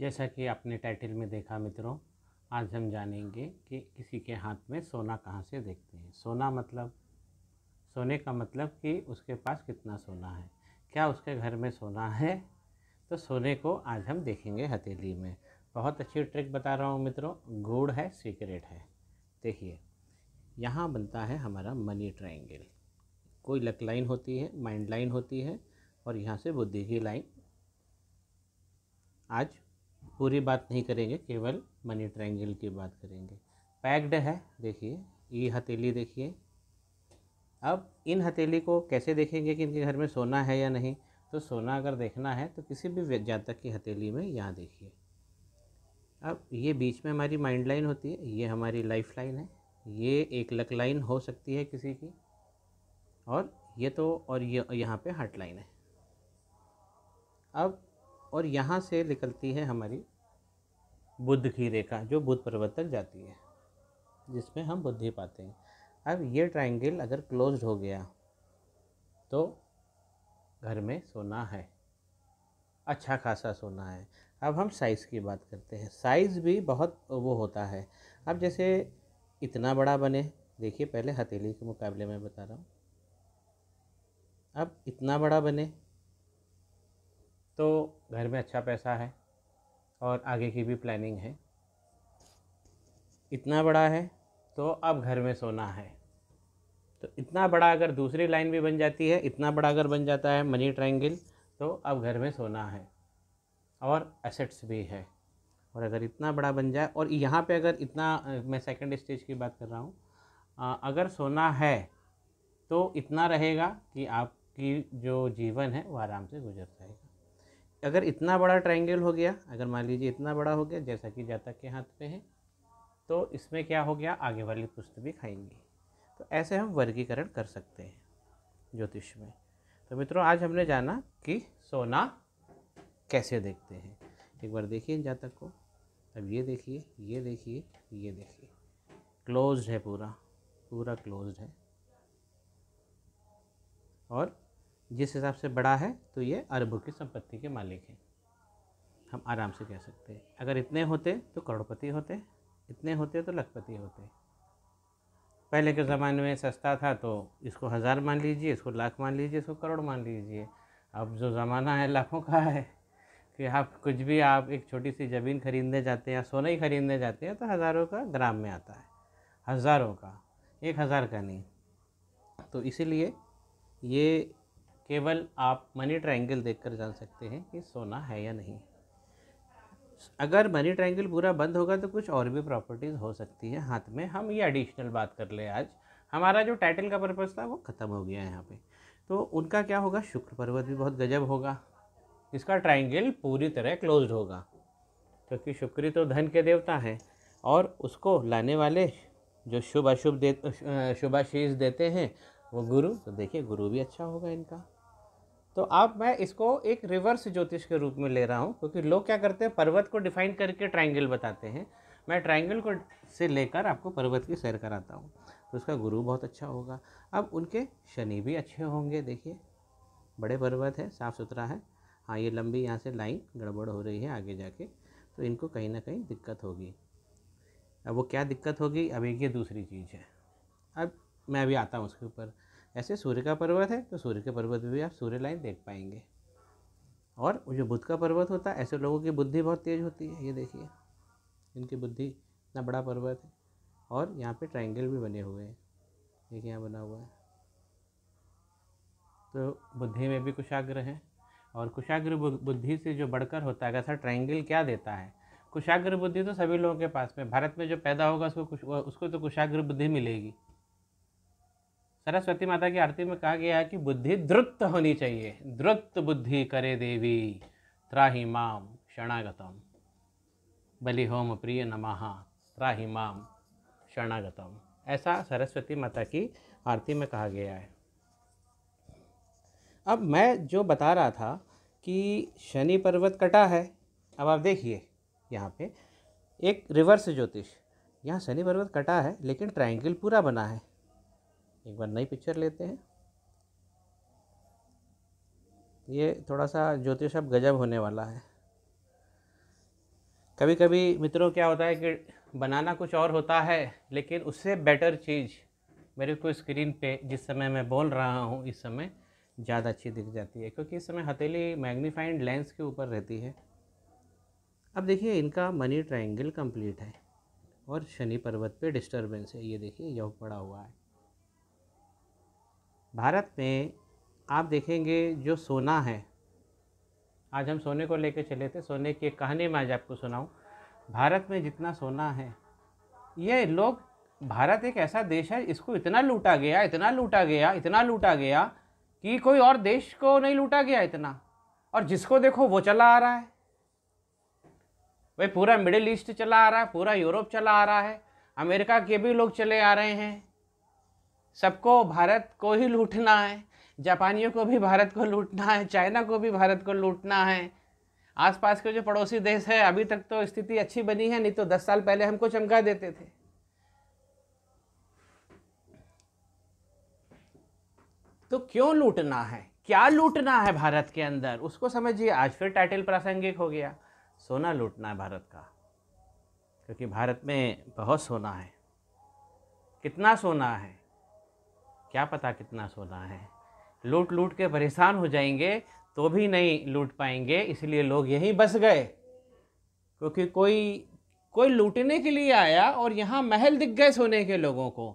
जैसा कि आपने टाइटल में देखा मित्रों आज हम जानेंगे कि किसी के हाथ में सोना कहाँ से देखते हैं सोना मतलब सोने का मतलब कि उसके पास कितना सोना है क्या उसके घर में सोना है तो सोने को आज हम देखेंगे हथेली में बहुत अच्छी ट्रिक बता रहा हूँ मित्रों गुड़ है सीक्रेट है देखिए यहाँ बनता है हमारा मनी ट्राइंगल कोई लक लाइन होती है माइंड लाइन होती है और यहाँ से बुद्धि की लाइन आज पूरी बात नहीं करेंगे केवल मनी ट्रायंगल की बात करेंगे पैक्ड है देखिए ये हथेली देखिए अब इन हथेली को कैसे देखेंगे कि इनके घर में सोना है या नहीं तो सोना अगर देखना है तो किसी भी जातक की हथेली में यहाँ देखिए अब ये बीच में हमारी माइंड लाइन होती है ये हमारी लाइफ लाइन है ये एक लक लाइन हो सकती है किसी की और ये तो और ये यहाँ पे हार्ट लाइन है अब और यहाँ से निकलती है हमारी बुद्ध की रेखा जो बुद्ध पर्वत तक जाती है जिसमें हम बुद्धि पाते हैं अब ये ट्रायंगल अगर क्लोज हो गया तो घर में सोना है अच्छा खासा सोना है अब हम साइज़ की बात करते हैं साइज़ भी बहुत वो होता है अब जैसे इतना बड़ा बने देखिए पहले हथेली के मुकाबले में बता रहा हूँ अब इतना बड़ा बने तो घर में अच्छा पैसा है और आगे की भी प्लानिंग है इतना बड़ा है तो अब घर में सोना है तो इतना बड़ा अगर दूसरी लाइन भी बन जाती है इतना बड़ा अगर बन जाता है मनी ट्रायंगल तो अब घर में सोना है और एसेट्स भी है और अगर इतना बड़ा बन जाए और यहाँ पे अगर इतना मैं सेकंड स्टेज की बात कर रहा हूँ अगर सोना है तो इतना रहेगा कि आपकी जो जीवन है वो आराम से गुजर जाएगा अगर इतना बड़ा ट्रायंगल हो गया अगर मान लीजिए इतना बड़ा हो गया जैसा कि जातक के हाथ पे है तो इसमें क्या हो गया आगे वाली पुस्त भी खाएंगी तो ऐसे हम वर्गीकरण कर सकते हैं ज्योतिष में तो मित्रों आज हमने जाना कि सोना कैसे देखते हैं एक बार देखिए जातक को अब ये देखिए ये देखिए ये देखिए क्लोज्ड है पूरा पूरा क्लोज्ड है और जिस हिसाब से बड़ा है तो ये अरबों की संपत्ति के मालिक हैं हम आराम से कह सकते हैं अगर इतने होते तो करोड़पति होते इतने होते तो लखपति होते पहले के ज़माने में सस्ता था तो इसको हज़ार मान लीजिए इसको लाख मान लीजिए इसको करोड़ मान लीजिए अब जो ज़माना है लाखों का है कि आप कुछ भी आप एक छोटी सी ज़मीन खरीदने जाते हैं या सोना ही खरीदने जाते हैं तो हज़ारों का ग्राम में आता है हज़ारों का एक हज़ार का नहीं तो इसीलिए ये केवल आप मनी ट्रायंगल देखकर जान सकते हैं कि सोना है या नहीं अगर मनी ट्रायंगल पूरा बंद होगा तो कुछ और भी प्रॉपर्टीज़ हो सकती है हाथ में हम ये एडिशनल बात कर ले आज हमारा जो टाइटल का पर्पज़ था वो ख़त्म हो गया है यहाँ पे तो उनका क्या होगा शुक्र पर्वत भी बहुत गजब होगा इसका ट्राइंगल पूरी तरह क्लोज होगा क्योंकि तो शुक्री तो धन के देवता हैं और उसको लाने वाले जो शुभ अशुभ दे शुभाशीष देते हैं वो गुरु तो देखिए गुरु भी अच्छा होगा इनका तो अब मैं इसको एक रिवर्स ज्योतिष के रूप में ले रहा हूँ क्योंकि लोग क्या करते हैं पर्वत को डिफाइन करके ट्राइंगल बताते हैं मैं ट्राइंगल को से लेकर आपको पर्वत की सैर कराता हूँ तो उसका गुरु बहुत अच्छा होगा अब उनके शनि भी अच्छे होंगे देखिए बड़े पर्वत है साफ़ सुथरा है हाँ ये लंबी यहाँ से लाइन गड़बड़ हो रही है आगे जाके तो इनको कहीं ना कहीं दिक्कत होगी अब वो क्या दिक्कत होगी अब एक ये दूसरी चीज़ है अब मैं अभी आता हूँ उसके ऊपर ऐसे सूर्य का पर्वत है तो सूर्य के पर्वत में भी आप सूर्य लाइन देख पाएंगे और जो बुद्ध का पर्वत होता है ऐसे लोगों की बुद्धि बहुत तेज़ होती है ये देखिए इनकी बुद्धि इतना बड़ा पर्वत है और यहाँ पे ट्रायंगल भी बने हुए हैं एक यहाँ बना हुआ है तो बुद्धि में भी कुशाग्र है और कुशाग्र बुद्धि से जो बढ़कर होता है अगर सर ट्राइंगल क्या देता है कुशाग्र बुद्धि तो सभी लोगों के पास में भारत में जो पैदा होगा उसको कुछ उसको तो कुशाग्र बुद्धि मिलेगी सरस्वती माता की आरती में कहा गया है कि बुद्धि द्रुत होनी चाहिए द्रुत बुद्धि करे देवी त्राही माम शरणागतम बलिहोम प्रिय नमः त्राही माम शरणागतम ऐसा सरस्वती माता की आरती में कहा गया है अब मैं जो बता रहा था कि शनि पर्वत कटा है अब आप देखिए यहाँ पे एक रिवर्स ज्योतिष यहाँ शनि पर्वत कटा है लेकिन ट्रायंगल पूरा बना है एक बार नई पिक्चर लेते हैं ये थोड़ा सा ज्योतिष अब गजब होने वाला है कभी कभी मित्रों क्या होता है कि बनाना कुछ और होता है लेकिन उससे बेटर चीज़ मेरे को स्क्रीन पे जिस समय मैं बोल रहा हूँ इस समय ज़्यादा अच्छी दिख जाती है क्योंकि इस समय हथेली मैग्नीफाइंड लेंस के ऊपर रहती है अब देखिए इनका मनी ट्रायंगल कंप्लीट है और शनि पर्वत पे डिस्टरबेंस है ये देखिए यह पड़ा हुआ है भारत में आप देखेंगे जो सोना है आज हम सोने को लेकर चले थे सोने की एक कहानी मैं आज आपको सुनाऊं भारत में जितना सोना है ये लोग भारत एक ऐसा देश है इसको इतना लूटा गया इतना लूटा गया इतना लूटा गया कि कोई और देश को नहीं लूटा गया इतना और जिसको देखो वो चला आ रहा है वही पूरा मिडिल ईस्ट चला आ रहा है पूरा यूरोप चला आ रहा है अमेरिका के भी लोग चले आ रहे हैं सबको भारत को ही लूटना है जापानियों को भी भारत को लूटना है चाइना को भी भारत को लूटना है आसपास के जो पड़ोसी देश है अभी तक तो स्थिति अच्छी बनी है नहीं तो दस साल पहले हमको चमका देते थे तो क्यों लूटना है क्या लूटना है भारत के अंदर उसको समझिए आज फिर टाइटल प्रासंगिक हो गया सोना लूटना है भारत का क्योंकि भारत में बहुत सोना है कितना सोना है क्या पता कितना सोना है लूट लूट के परेशान हो जाएंगे तो भी नहीं लूट पाएंगे इसलिए लोग यहीं बस गए क्योंकि कोई कोई लूटने के लिए आया और यहाँ महल दिख गए सोने के लोगों को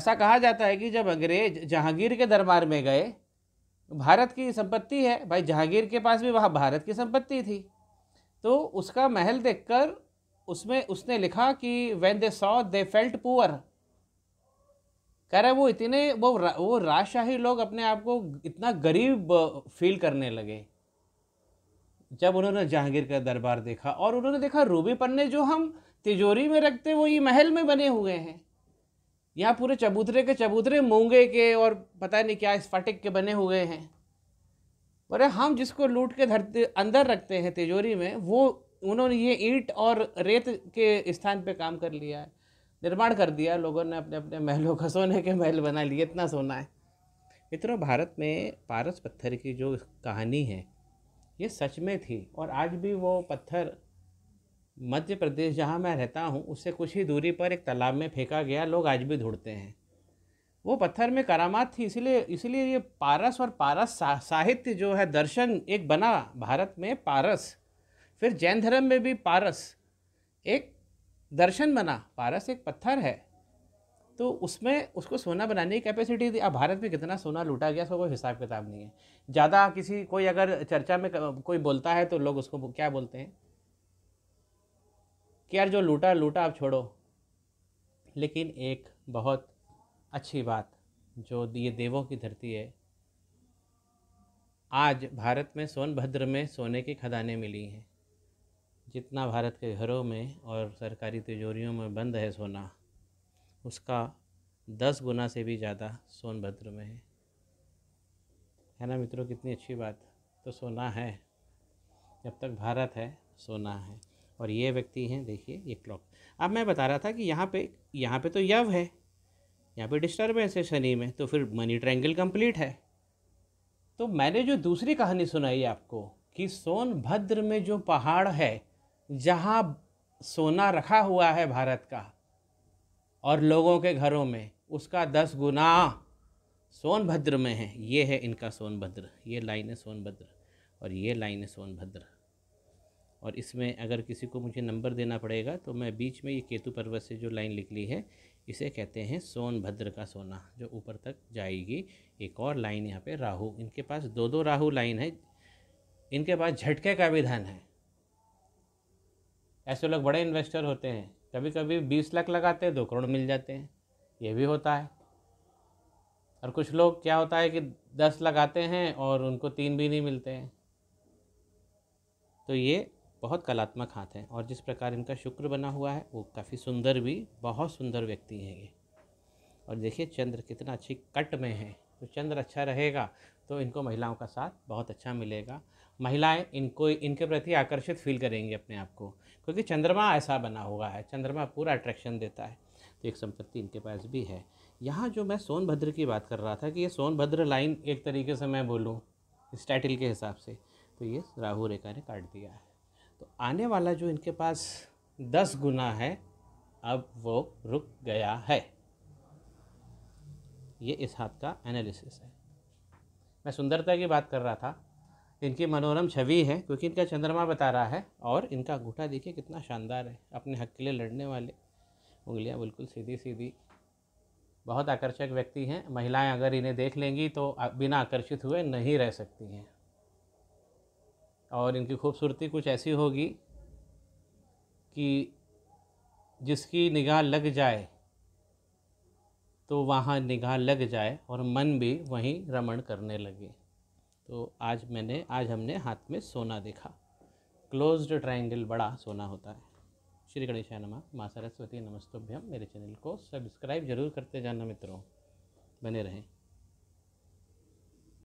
ऐसा कहा जाता है कि जब अंग्रेज जहांगीर के दरबार में गए भारत की संपत्ति है भाई जहांगीर के पास भी वहाँ भारत की संपत्ति थी तो उसका महल देखकर उसमें उसने लिखा कि when they saw they felt poor कह रहा है वो इतने वो वो राजशाही लोग अपने आप को इतना गरीब फील करने लगे जब उन्होंने जहांगीर का दरबार देखा और उन्होंने देखा रूबी पन्ने जो हम तिजोरी में रखते वो ये महल में बने हुए हैं यहाँ पूरे चबूतरे के चबूतरे मूंगे के और पता नहीं क्या इस फटिक के बने हुए हैं बोले हम जिसको लूट के धरती अंदर रखते हैं तिजोरी में वो उन्होंने ये ईंट और रेत के स्थान पे काम कर लिया है निर्माण कर दिया लोगों ने अपने अपने महलों का सोने के महल बना लिए इतना सोना है मित्रों भारत में पारस पत्थर की जो कहानी है ये सच में थी और आज भी वो पत्थर मध्य प्रदेश जहाँ मैं रहता हूँ उससे कुछ ही दूरी पर एक तालाब में फेंका गया लोग आज भी ढूंढते हैं वो पत्थर में करामात थी इसलिए इसलिए ये पारस और पारस सा, साहित्य जो है दर्शन एक बना भारत में पारस फिर जैन धर्म में भी पारस एक दर्शन बना पारस एक पत्थर है तो उसमें उसको सोना बनाने की कैपेसिटी थी अब भारत में कितना सोना लूटा गया उसका कोई हिसाब किताब नहीं है ज़्यादा किसी कोई अगर चर्चा में कोई बोलता है तो लोग उसको क्या बोलते हैं कि यार जो लूटा लूटा आप छोड़ो लेकिन एक बहुत अच्छी बात जो ये देवों की धरती है आज भारत में सोनभद्र में सोने की खदानें मिली हैं जितना भारत के घरों में और सरकारी तिजोरियों में बंद है सोना उसका दस गुना से भी ज़्यादा सोनभद्र में है है ना मित्रों कितनी अच्छी बात तो सोना है जब तक भारत है सोना है और ये व्यक्ति हैं देखिए ये क्लॉक अब मैं बता रहा था कि यहाँ पे यहाँ पे तो यव है यहाँ पे डिस्टर्बेंस है शनि में तो फिर मनी ट्रैंगल कंप्लीट है तो मैंने जो दूसरी कहानी सुनाई आपको कि सोनभद्र में जो पहाड़ है जहाँ सोना रखा हुआ है भारत का और लोगों के घरों में उसका दस गुना सोनभद्र में है ये है इनका सोनभद्र ये लाइन है सोनभद्र और ये लाइन है सोनभद्र और इसमें अगर किसी को मुझे नंबर देना पड़ेगा तो मैं बीच में ये केतु पर्वत से जो लाइन निकली है इसे कहते हैं सोनभद्र का सोना जो ऊपर तक जाएगी एक और लाइन यहाँ पे राहु इनके पास दो दो राहु लाइन है इनके पास झटके का भी धन है ऐसे लोग बड़े इन्वेस्टर होते हैं कभी कभी बीस लाख लगाते हैं दो करोड़ मिल जाते हैं ये भी होता है और कुछ लोग क्या होता है कि दस लगाते हैं और उनको तीन भी नहीं मिलते हैं तो ये बहुत कलात्मक हाथ हैं और जिस प्रकार इनका शुक्र बना हुआ है वो काफ़ी सुंदर भी बहुत सुंदर व्यक्ति हैं ये और देखिए चंद्र कितना अच्छी कट में है तो चंद्र अच्छा रहेगा तो इनको महिलाओं का साथ बहुत अच्छा मिलेगा महिलाएं इनको इनके प्रति आकर्षित फील करेंगी अपने आप को क्योंकि चंद्रमा ऐसा बना हुआ है चंद्रमा पूरा अट्रैक्शन देता है तो एक संपत्ति इनके पास भी है यहाँ जो मैं सोनभद्र की बात कर रहा था कि ये सोनभद्र लाइन एक तरीके से मैं बोलूँ इस टाइटल के हिसाब से तो ये राहु रेखा ने काट दिया है तो आने वाला जो इनके पास दस गुना है अब वो रुक गया है ये इस हाथ का एनालिसिस है मैं सुंदरता की बात कर रहा था इनकी मनोरम छवि है क्योंकि इनका चंद्रमा बता रहा है और इनका अंगूठा देखिए कितना शानदार है अपने हक के लिए लड़ने वाले उंगलियाँ बिल्कुल सीधी सीधी बहुत आकर्षक व्यक्ति हैं महिलाएं अगर इन्हें देख लेंगी तो बिना आकर्षित हुए नहीं रह सकती हैं और इनकी खूबसूरती कुछ ऐसी होगी कि जिसकी निगाह लग जाए तो वहाँ निगाह लग जाए और मन भी वहीं रमण करने लगे तो आज मैंने आज हमने हाथ में सोना देखा क्लोज्ड ट्राइंगल बड़ा सोना होता है श्री गणेशा नमा माँ सरस्वती नमस्तुभ्यम मेरे चैनल को सब्सक्राइब जरूर करते जाना मित्रों बने रहें